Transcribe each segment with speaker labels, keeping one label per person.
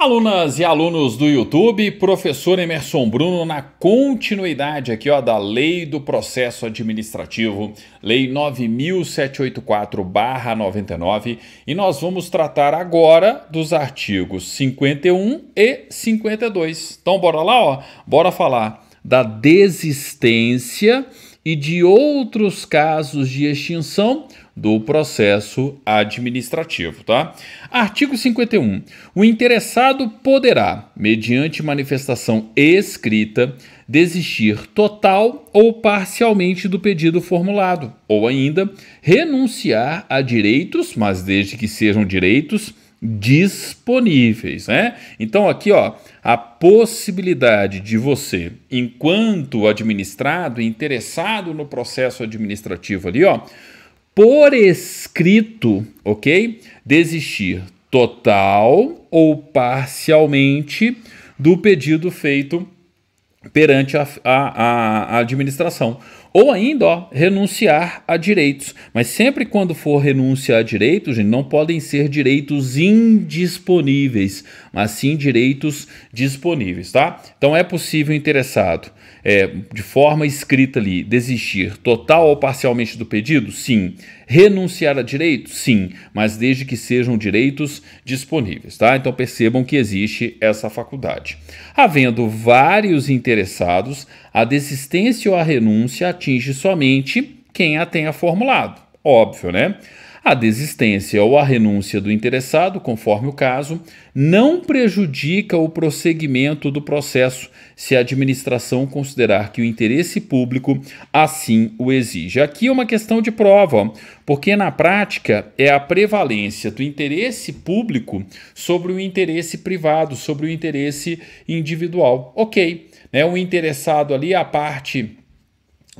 Speaker 1: Alunas e alunos do YouTube, professor Emerson Bruno na continuidade aqui ó da Lei do Processo Administrativo, Lei 9784/99, e nós vamos tratar agora dos artigos 51 e 52. Então bora lá, ó, bora falar da desistência e de outros casos de extinção do processo administrativo, tá? Artigo 51. O interessado poderá, mediante manifestação escrita, desistir total ou parcialmente do pedido formulado, ou ainda renunciar a direitos, mas desde que sejam direitos disponíveis, né? Então aqui, ó, a possibilidade de você, enquanto administrado, interessado no processo administrativo ali, ó, por escrito, ok? Desistir total ou parcialmente do pedido feito perante a, a, a administração. Ou ainda, ó, renunciar a direitos. Mas sempre quando for renúncia a direitos, gente, não podem ser direitos indisponíveis, mas sim direitos disponíveis, tá? Então é possível interessado, é, de forma escrita ali, desistir total ou parcialmente do pedido? Sim. Renunciar a direitos? Sim, mas desde que sejam direitos disponíveis, tá? Então percebam que existe essa faculdade. Havendo vários interessados, a desistência ou a renúncia atinge somente quem a tenha formulado. Óbvio, né? A desistência ou a renúncia do interessado, conforme o caso, não prejudica o prosseguimento do processo se a administração considerar que o interesse público assim o exige. Aqui é uma questão de prova, porque na prática é a prevalência do interesse público sobre o interesse privado, sobre o interesse individual. Ok, né? o interessado ali, a parte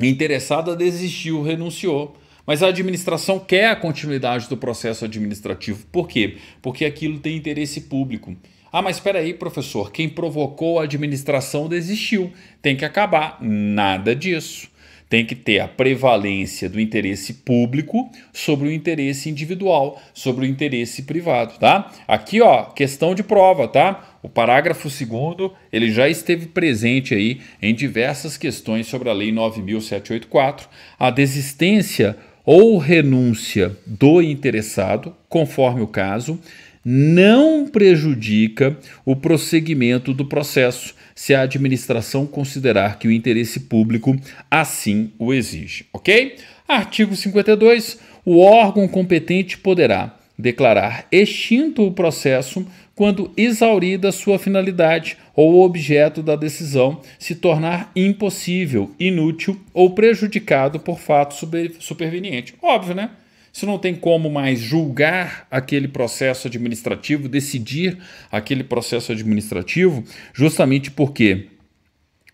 Speaker 1: interessada desistiu, renunciou. Mas a administração quer a continuidade do processo administrativo. Por quê? Porque aquilo tem interesse público. Ah, mas espera aí, professor, quem provocou a administração desistiu. Tem que acabar. Nada disso. Tem que ter a prevalência do interesse público sobre o interesse individual, sobre o interesse privado, tá? Aqui, ó, questão de prova, tá? O parágrafo 2 ele já esteve presente aí em diversas questões sobre a Lei 9784, a desistência ou renúncia do interessado, conforme o caso, não prejudica o prosseguimento do processo se a administração considerar que o interesse público assim o exige, OK? Artigo 52, o órgão competente poderá declarar extinto o processo quando exaurida sua finalidade ou o objeto da decisão se tornar impossível, inútil ou prejudicado por fato superveniente. Óbvio, né? Se não tem como mais julgar aquele processo administrativo, decidir aquele processo administrativo, justamente porque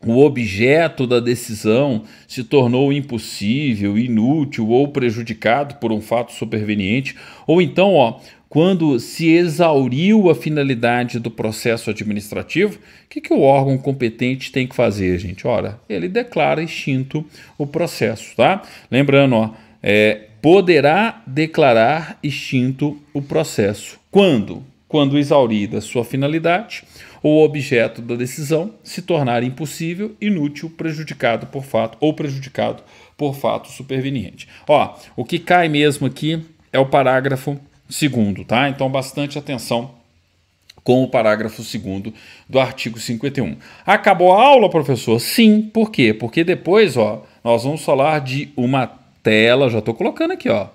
Speaker 1: o objeto da decisão se tornou impossível, inútil ou prejudicado por um fato superveniente, ou então, ó, quando se exauriu a finalidade do processo administrativo, o que, que o órgão competente tem que fazer, gente? Ora, ele declara extinto o processo, tá? Lembrando, ó, é, poderá declarar extinto o processo. Quando? quando exaurida sua finalidade ou objeto da decisão, se tornar impossível, inútil, prejudicado por fato ou prejudicado por fato superveniente. Ó, o que cai mesmo aqui é o parágrafo segundo, tá? Então bastante atenção com o parágrafo 2 do artigo 51. Acabou a aula, professor? Sim, por quê? Porque depois, ó, nós vamos falar de uma tela, já estou colocando aqui, ó,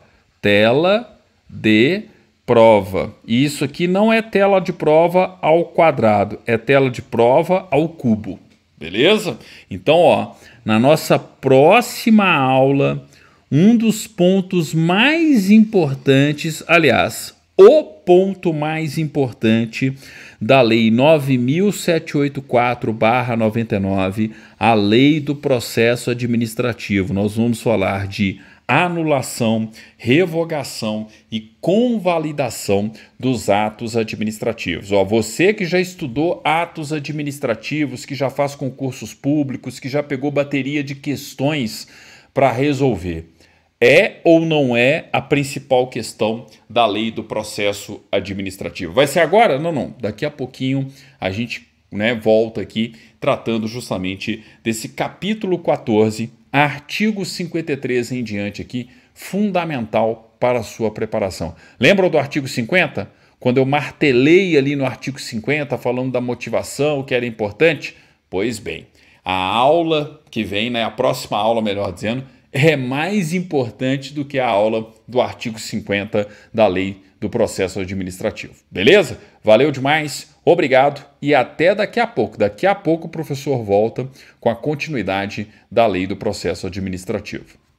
Speaker 1: tela de prova. E isso aqui não é tela de prova ao quadrado, é tela de prova ao cubo. Beleza? Então, ó, na nossa próxima aula, um dos pontos mais importantes, aliás, o ponto mais importante da Lei 9784-99, a Lei do Processo Administrativo. Nós vamos falar de anulação, revogação e convalidação dos atos administrativos. Ó, você que já estudou atos administrativos, que já faz concursos públicos, que já pegou bateria de questões para resolver é ou não é a principal questão da lei do processo administrativo. Vai ser agora? Não, não. Daqui a pouquinho a gente né, volta aqui tratando justamente desse capítulo 14, artigo 53 em diante aqui, fundamental para a sua preparação. Lembram do artigo 50? Quando eu martelei ali no artigo 50, falando da motivação, que era importante? Pois bem, a aula que vem, né, a próxima aula, melhor dizendo, é mais importante do que a aula do artigo 50 da lei do processo administrativo. Beleza? Valeu demais, obrigado e até daqui a pouco. Daqui a pouco o professor volta com a continuidade da lei do processo administrativo.